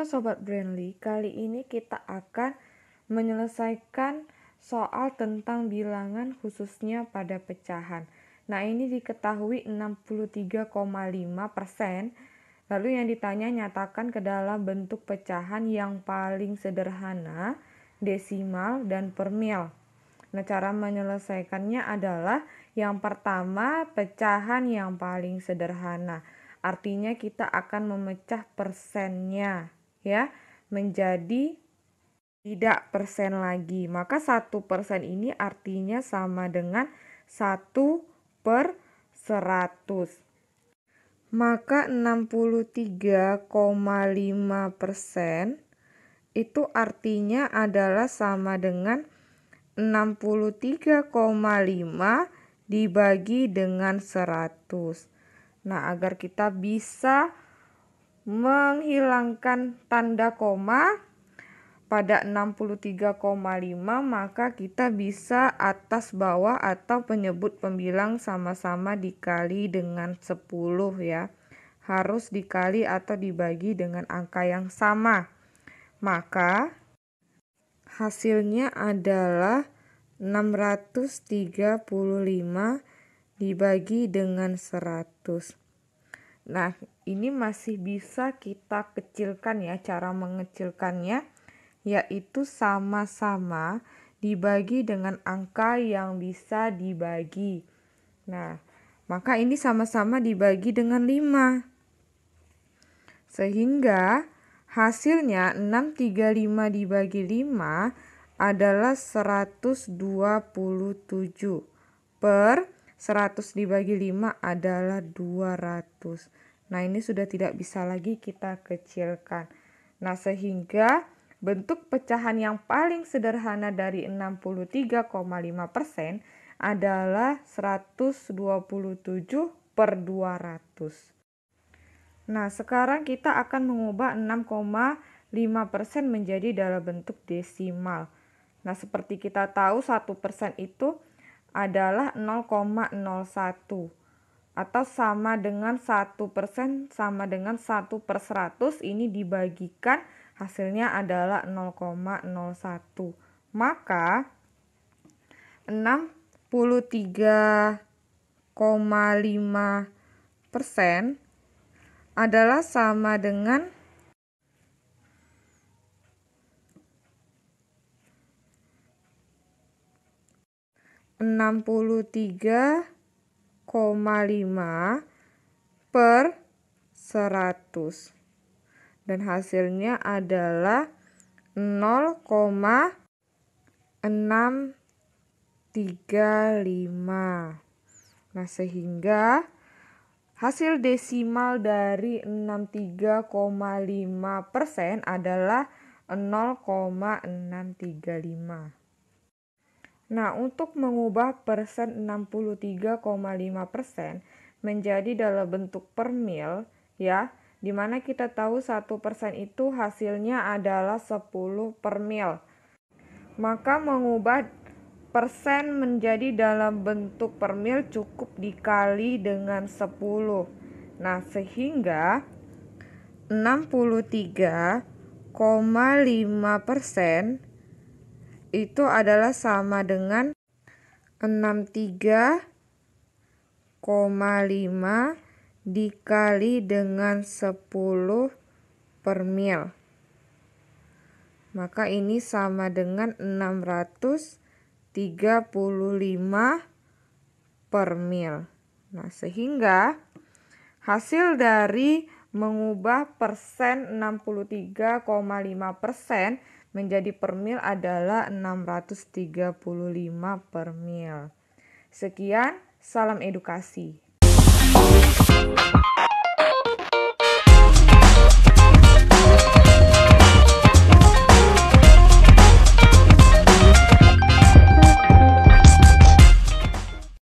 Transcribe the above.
Nah, sobat Brandly, kali ini kita akan menyelesaikan soal tentang bilangan khususnya pada pecahan. Nah, ini diketahui 63,5%. Lalu yang ditanya nyatakan ke dalam bentuk pecahan yang paling sederhana, desimal dan permil. Nah, cara menyelesaikannya adalah yang pertama, pecahan yang paling sederhana. Artinya kita akan memecah persennya ya menjadi tidak persen lagi. Maka satu persen ini artinya sama dengan satu per 100. Maka 63,5 persen itu artinya adalah sama dengan 63,5 dibagi dengan 100. Nah, agar kita bisa menghilangkan tanda koma pada 63,5 maka kita bisa atas bawah atau penyebut pembilang sama-sama dikali dengan 10 ya. Harus dikali atau dibagi dengan angka yang sama. Maka hasilnya adalah 635 dibagi dengan 100. Nah, ini masih bisa kita kecilkan ya. Cara mengecilkannya yaitu sama-sama dibagi dengan angka yang bisa dibagi. Nah, maka ini sama-sama dibagi dengan 5. Sehingga hasilnya 635 dibagi 5 adalah 127 per 100 dibagi 5 adalah 200. Nah, ini sudah tidak bisa lagi kita kecilkan. Nah, sehingga bentuk pecahan yang paling sederhana dari 63,5% adalah 127 per 200. Nah, sekarang kita akan mengubah 6,5% menjadi dalam bentuk desimal. Nah, seperti kita tahu 1% itu adalah 0,01 atau sama dengan 1% sama dengan 1 per 100 ini dibagikan hasilnya adalah 0,01 maka 63,5 persen adalah sama dengan 63,5 per 100 dan hasilnya adalah 0,635. Nah, sehingga hasil desimal dari 63,5 persen adalah 0,635. Nah, untuk mengubah persen 63,5 persen menjadi dalam bentuk per mil, ya, dimana kita tahu satu persen itu hasilnya adalah 10 per mil. Maka mengubah persen menjadi dalam bentuk per mil cukup dikali dengan 10. Nah, sehingga 63,5 persen itu adalah sama dengan 63,5 dikali dengan 10 per mil. Maka ini sama dengan 635 per mil. Nah, sehingga hasil dari mengubah persen 63,5 persen menjadi per mil adalah 635 per mil. Sekian, salam edukasi.